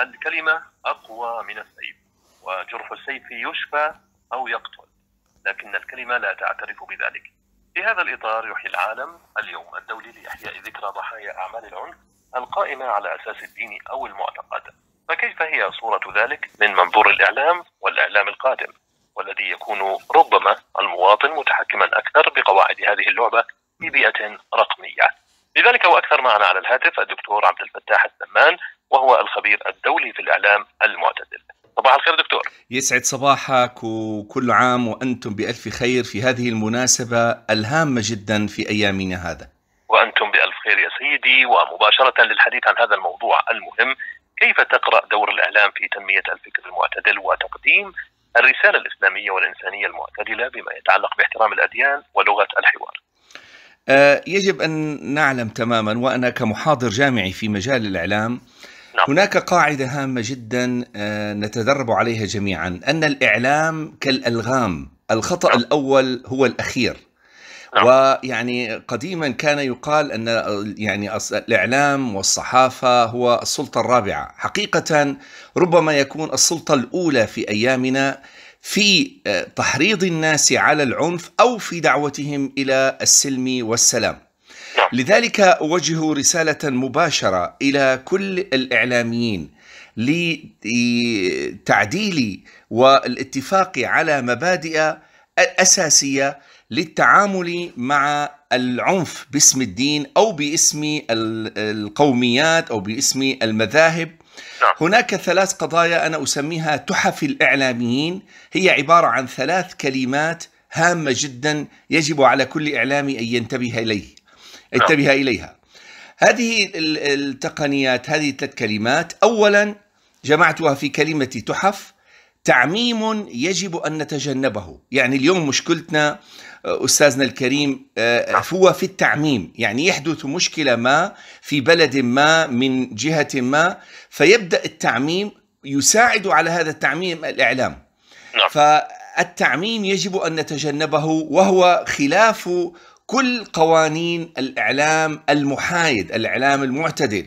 الكلمة أقوى من السيف وجرح السيف يشفى أو يقتل لكن الكلمة لا تعترف بذلك في هذا الإطار يحيي العالم اليوم الدولي لإحياء ذكرى ضحايا أعمال العنف القائمة على أساس الدين أو المعتقد فكيف هي صورة ذلك من منظور الإعلام والإعلام القادم والذي يكون ربما المواطن متحكما أكثر بقواعد هذه اللعبة في بيئة رقمية لذلك وأكثر معنا على الهاتف الدكتور عبد الفتاح السمان وهو الخبير الدولي في الإعلام المعتدل صباح الخير دكتور يسعد صباحك وكل عام وأنتم بألف خير في هذه المناسبة الهامة جدا في أيامنا هذا وأنتم بألف خير يا سيدي ومباشرة للحديث عن هذا الموضوع المهم كيف تقرأ دور الإعلام في تنمية الفكر المعتدل وتقديم الرسالة الإسلامية والإنسانية المعتدلة بما يتعلق باحترام الأديان ولغة الحوار آه، يجب أن نعلم تماما وأنا كمحاضر جامعي في مجال الإعلام هناك قاعدة هامة جدا آه، نتدرب عليها جميعا أن الإعلام كالألغام الخطأ نعم. الأول هو الأخير نعم. ويعني قديما كان يقال ان آه، يعني الاعلام والصحافه هو السلطه الرابعه، حقيقه ربما يكون السلطه الاولى في ايامنا في آه، تحريض الناس على العنف او في دعوتهم الى السلم والسلام. نعم. لذلك أوجه رسالة مباشرة إلى كل الإعلاميين لتعديل والاتفاق على مبادئ أساسية للتعامل مع العنف باسم الدين أو باسم القوميات أو باسم المذاهب نعم. هناك ثلاث قضايا أنا أسميها تحف الإعلاميين هي عبارة عن ثلاث كلمات هامة جدا يجب على كل إعلامي أن ينتبه إليه اتبه إليها هذه التقنيات هذه الثلاث كلمات أولا جمعتها في كلمة تحف تعميم يجب أن نتجنبه يعني اليوم مشكلتنا أستاذنا الكريم آه، هو في التعميم يعني يحدث مشكلة ما في بلد ما من جهة ما فيبدأ التعميم يساعد على هذا التعميم الإعلام نعم. فالتعميم يجب أن نتجنبه وهو خلاف كل قوانين الاعلام المحايد، الاعلام المعتدل.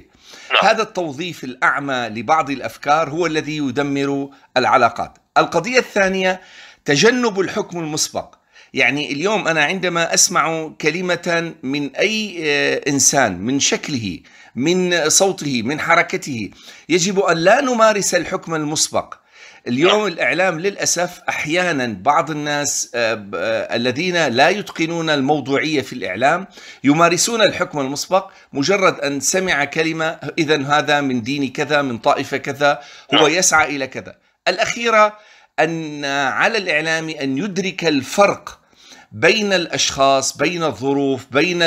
نعم. هذا التوظيف الاعمى لبعض الافكار هو الذي يدمر العلاقات. القضيه الثانيه تجنب الحكم المسبق. يعني اليوم انا عندما اسمع كلمه من اي آه، انسان من شكله من صوته من حركته يجب ان لا نمارس الحكم المسبق اليوم الإعلام للأسف أحيانا بعض الناس آه، آه، الذين لا يتقنون الموضوعية في الإعلام يمارسون الحكم المسبق مجرد أن سمع كلمة إذا هذا من دين كذا من طائفة كذا هو نعم. يسعى إلى كذا الأخيرة أن على الإعلام أن يدرك الفرق بين الاشخاص بين الظروف بين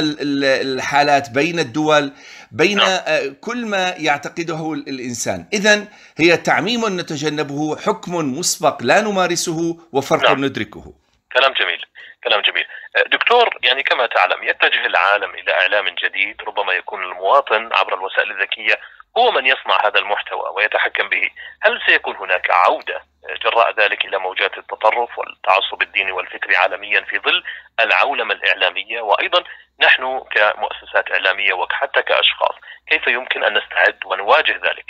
الحالات بين الدول بين آه، كل ما يعتقده الانسان اذا هي تعميم نتجنبه حكم مسبق لا نمارسه وفرق نعم. ندركه كلام جميل كلام جميل آه، دكتور يعني كما تعلم يتجه العالم الى اعلام جديد ربما يكون المواطن عبر الوسائل الذكيه هو من يصنع هذا المحتوى ويتحكم به هل سيكون هناك عوده جراء ذلك الى موجات التطرف والتعصب الديني والفكري عالميا في ظل العولمه الاعلاميه وايضا نحن كمؤسسات اعلاميه وحتى كاشخاص كيف يمكن ان نستعد ونواجه ذلك؟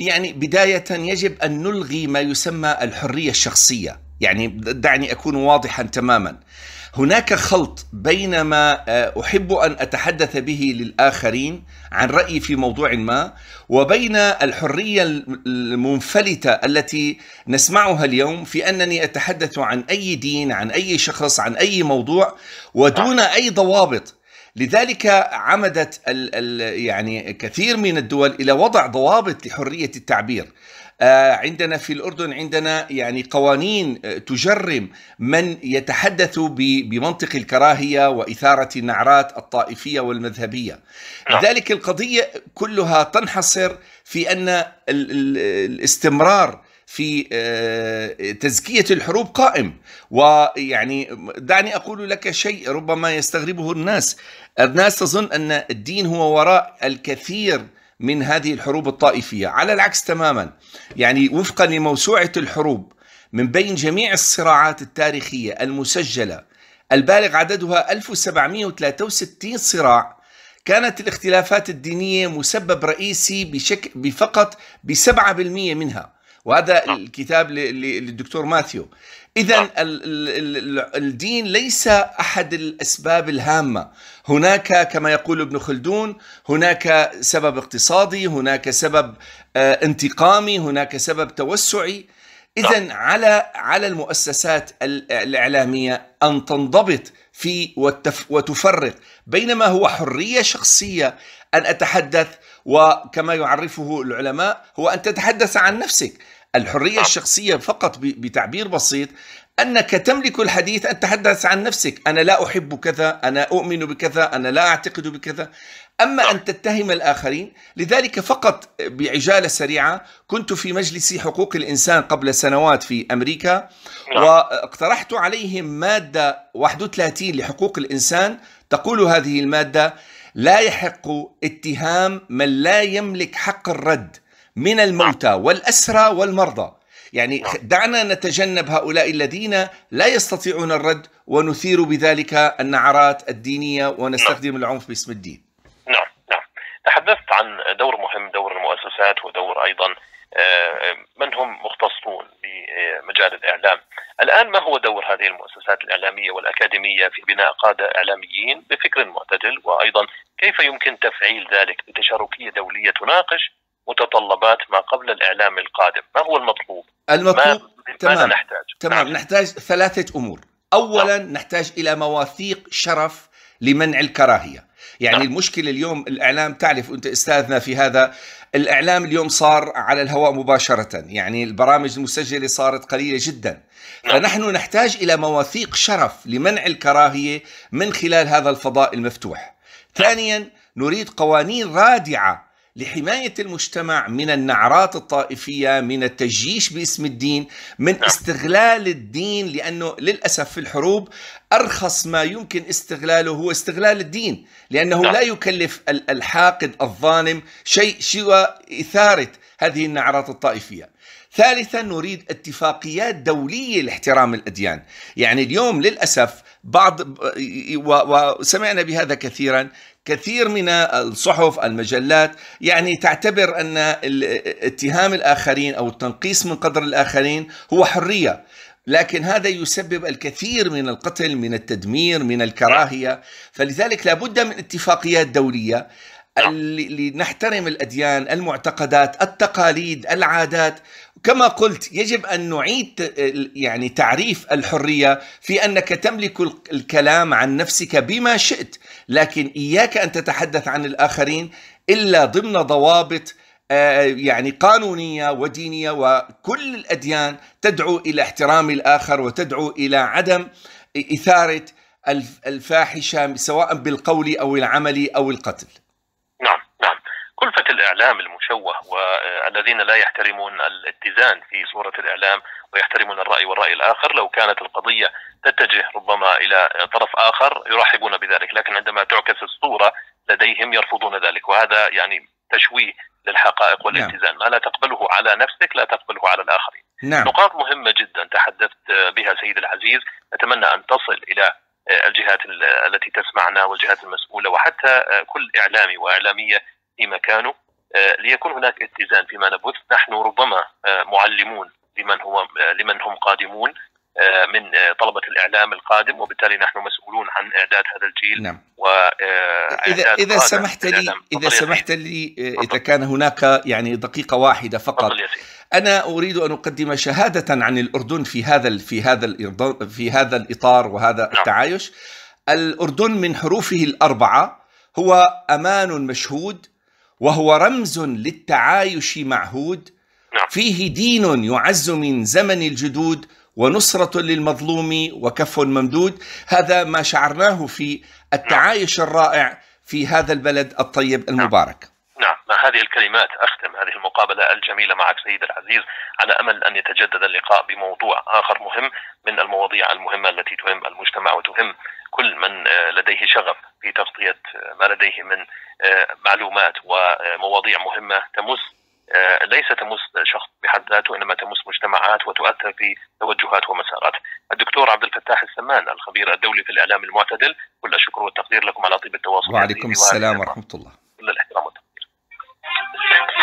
يعني بدايه يجب ان نلغي ما يسمى الحريه الشخصيه، يعني دعني اكون واضحا تماما. هناك خلط بين ما آه، احب ان اتحدث به للاخرين عن رايي في موضوع ما وبين الحريه المنفلته التي نسمعها اليوم في انني اتحدث عن اي دين عن اي شخص عن اي موضوع ودون اي ضوابط لذلك عمدت ال ال يعني كثير من الدول الى وضع ضوابط لحريه التعبير آه، عندنا في الأردن عندنا يعني قوانين آه، تجرم من يتحدث بمنطق الكراهية وإثارة النعرات الطائفية والمذهبية نعم. لذلك القضية كلها تنحصر في أن الاستمرار في آه، تزكية الحروب قائم ويعني دعني أقول لك شيء ربما يستغربه الناس الناس تظن أن الدين هو وراء الكثير من هذه الحروب الطائفية على العكس تماما يعني وفقا لموسوعة الحروب من بين جميع الصراعات التاريخية المسجلة البالغ عددها 1763 صراع كانت الاختلافات الدينية مسبب رئيسي بشك... بفقط ب 7% منها وهذا نعم. الكتاب للدكتور ماثيو اذا نعم. الدين ليس احد الاسباب الهامه هناك كما يقول ابن خلدون هناك سبب اقتصادي هناك سبب آه، انتقامي هناك سبب توسعي اذا نعم. على على المؤسسات الاعلاميه ان تنضبط في وتفرق بين ما هو حريه شخصيه ان اتحدث وكما يعرفه العلماء هو ان تتحدث عن نفسك الحرية نعم. الشخصية فقط بتعبير بسيط أنك تملك الحديث أن تتحدث عن نفسك أنا لا أحب كذا أنا أؤمن بكذا أنا لا أعتقد بكذا أما نعم. أن تتهم الآخرين لذلك فقط بعجالة سريعة كنت في مجلس حقوق الإنسان قبل سنوات في أمريكا نعم. واقترحت عليهم مادة 31 لحقوق الإنسان تقول هذه المادة لا يحق اتهام من لا يملك حق الرد من الموتى والأسرى والمرضى يعني نعم. دعنا نتجنب هؤلاء الذين لا يستطيعون الرد ونثير بذلك النعرات الدينية ونستخدم نعم. العنف باسم الدين نعم نعم تحدثت عن دور مهم دور المؤسسات ودور أيضا آه، من هم مختصون بمجال الإعلام الآن ما هو دور هذه المؤسسات الإعلامية والأكاديمية في بناء قادة إعلاميين بفكر معتدل وأيضا كيف يمكن تفعيل ذلك بتشاركية دولية تناقش متطلبات ما قبل الإعلام القادم ما هو المطلوب؟ المطلوب ما تمام ماذا نحتاج؟ تمام نعم. نحتاج ثلاثة أمور أولا نعم. نحتاج إلى مواثيق شرف لمنع الكراهية يعني نعم. المشكلة اليوم الإعلام تعرف أنت أستاذنا في هذا الإعلام اليوم صار على الهواء مباشرة يعني البرامج المسجلة صارت قليلة جدا نعم. فنحن نحتاج إلى مواثيق شرف لمنع الكراهية من خلال هذا الفضاء المفتوح نعم. ثانيا نريد قوانين رادعة لحماية المجتمع من النعرات الطائفية من التجيش باسم الدين من نعم. استغلال الدين لأنه للأسف في الحروب أرخص ما يمكن استغلاله هو استغلال الدين لأنه نعم. لا يكلف الحاقد الظالم شيء سوى إثارة هذه النعرات الطائفية ثالثا نريد اتفاقيات دولية لاحترام الأديان يعني اليوم للأسف بعض وسمعنا بهذا كثيرا كثير من الصحف المجلات يعني تعتبر ان اتهام الاخرين او التنقيص من قدر الاخرين هو حريه لكن هذا يسبب الكثير من القتل من التدمير من الكراهيه فلذلك لابد من اتفاقيات دوليه نعم. لنحترم الاديان المعتقدات التقاليد العادات كما قلت يجب أن نعيد يعني تعريف الحرية في أنك تملك الكلام عن نفسك بما شئت لكن إياك أن تتحدث عن الآخرين إلا ضمن ضوابط آه، يعني قانونيه ودينيه وكل الاديان تدعو الى احترام الاخر وتدعو الى عدم اثاره الفاحشه سواء بالقول او العمل او القتل كلفة الإعلام المشوه والذين لا يحترمون الاتزان في صورة الإعلام ويحترمون الرأي والرأي الآخر لو كانت القضية تتجه ربما إلى طرف آخر يرحبون بذلك لكن عندما تعكس الصورة لديهم يرفضون ذلك وهذا يعني تشويه للحقائق نعم. والاتزان ما لا تقبله على نفسك لا تقبله على الآخرين نعم. نقاط مهمة جدا تحدثت بها سيد العزيز أتمنى أن تصل إلى الجهات التي تسمعنا والجهات المسؤولة وحتى كل إعلامي وإعلامية في مكانه آه، ليكون هناك اتزان فيما نبث نحن ربما آه، معلمون لمن هو آه، لمن هم قادمون من طلبة الإعلام القادم وبالتالي نحن مسؤولون عن إعداد هذا الجيل نعم. إذا إذا سمحت لي إذا سمحت لي إذا كان هناك يعني دقيقة واحدة فقط أنا أريد أن أقدم شهادة عن الأردن في هذا في هذا في هذا الإطار وهذا نعم. التعايش الأردن من حروفه الأربعة هو أمان مشهود وهو رمز للتعايش معهود نعم. فيه دين يعز من زمن الجدود ونصرة للمظلوم وكف ممدود هذا ما شعرناه في التعايش نعم. الرائع في هذا البلد الطيب نعم. المبارك نعم مع هذه الكلمات أختم هذه المقابلة الجميلة معك سيد العزيز على أمل أن يتجدد اللقاء بموضوع آخر مهم من المواضيع المهمة التي تهم المجتمع وتهم كل من آه، لديه شغف في تغطية آه، ما لديه من آه، معلومات ومواضيع مهمة تمس ليس تمس شخص بحد ذاته انما تمس مجتمعات وتؤثر في توجهات ومسارات. الدكتور عبد الفتاح السمان الخبير الدولي في الاعلام المعتدل كل الشكر والتقدير لكم على طيب التواصل. وعليكم السلام ورحمه الله. كل الاحترام والتقدير.